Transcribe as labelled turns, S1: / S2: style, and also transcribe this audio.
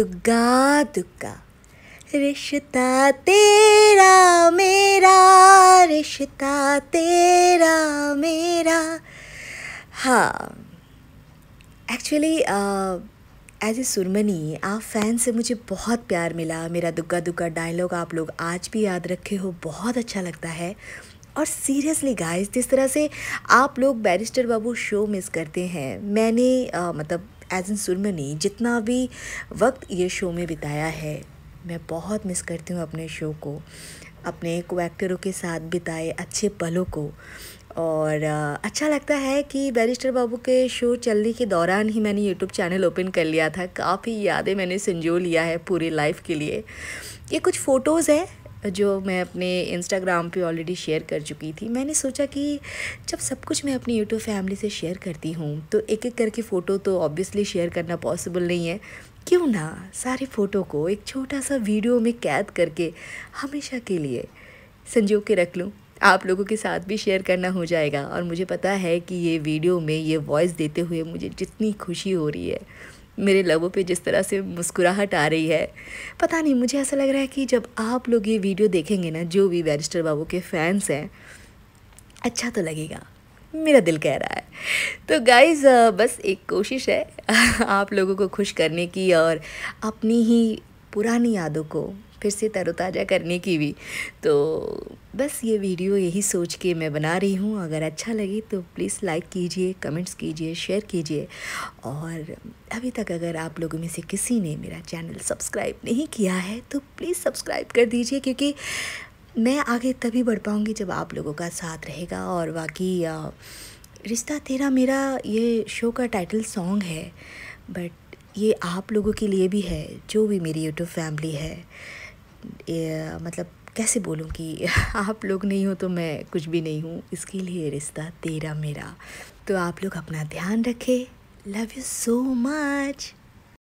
S1: दुग्गा दुग्गा रिश्ता तेरा मेरा रिश्ता तेरा मेरा हाँ एक्चुअली एज ए सुरमनी आप फैन से मुझे बहुत प्यार मिला मेरा दुग्गा दुग्गा डायलॉग आप लोग आज भी याद रखे हो बहुत अच्छा लगता है और सीरियसली गाइस जिस तरह से आप लोग बैरिस्टर बाबू शो मिस करते हैं मैंने आ, uh, मतलब एज एन सुरमनी जितना भी वक्त ये शो में बिताया है मैं बहुत मिस करती हूँ अपने शो को अपने को एक्टरों के साथ बिताए अच्छे पलों को और अच्छा लगता है कि बैरिस्टर बाबू के शो चलने के दौरान ही मैंने यूट्यूब चैनल ओपन कर लिया था काफ़ी यादें मैंने संजो लिया है पूरी लाइफ के लिए ये कुछ फ़ोटोज़ हैं जो मैं अपने इंस्टाग्राम पे ऑलरेडी शेयर कर चुकी थी मैंने सोचा कि जब सब कुछ मैं अपनी यूट्यूब फैमिली से शेयर करती हूँ तो एक एक करके फ़ोटो तो ऑब्वियसली शेयर करना पॉसिबल नहीं है क्यों ना सारी फ़ोटो को एक छोटा सा वीडियो में कैद करके हमेशा के लिए संजो के रख लूँ आप लोगों के साथ भी शेयर करना हो जाएगा और मुझे पता है कि ये वीडियो में ये वॉइस देते हुए मुझे जितनी खुशी हो रही है मेरे लबों पे जिस तरह से मुस्कुराहट आ रही है पता नहीं मुझे ऐसा लग रहा है कि जब आप लोग ये वीडियो देखेंगे ना जो भी बैरिस्टर बाबू के फैंस हैं अच्छा तो लगेगा मेरा दिल कह रहा है तो गाइज बस एक कोशिश है आप लोगों को खुश करने की और अपनी ही पुरानी यादों को फिर से तरोताज़ा करने की भी तो बस ये वीडियो यही सोच के मैं बना रही हूँ अगर अच्छा लगे तो प्लीज़ लाइक कीजिए कमेंट्स कीजिए शेयर कीजिए और अभी तक अगर आप लोगों में से किसी ने मेरा चैनल सब्सक्राइब नहीं किया है तो प्लीज़ सब्सक्राइब कर दीजिए क्योंकि मैं आगे तभी बढ़ पाऊँगी जब आप लोगों का साथ रहेगा और बाकी रिश्ता तेरा मेरा ये शो का टाइटल सॉन्ग है बट ये आप लोगों के लिए भी है जो भी मेरी यूट्यूब फैमिली है ए, मतलब कैसे बोलूँ कि आप लोग नहीं हो तो मैं कुछ भी नहीं हूँ इसके लिए रिश्ता तेरा मेरा तो आप लोग अपना ध्यान रखें लव यू सो मच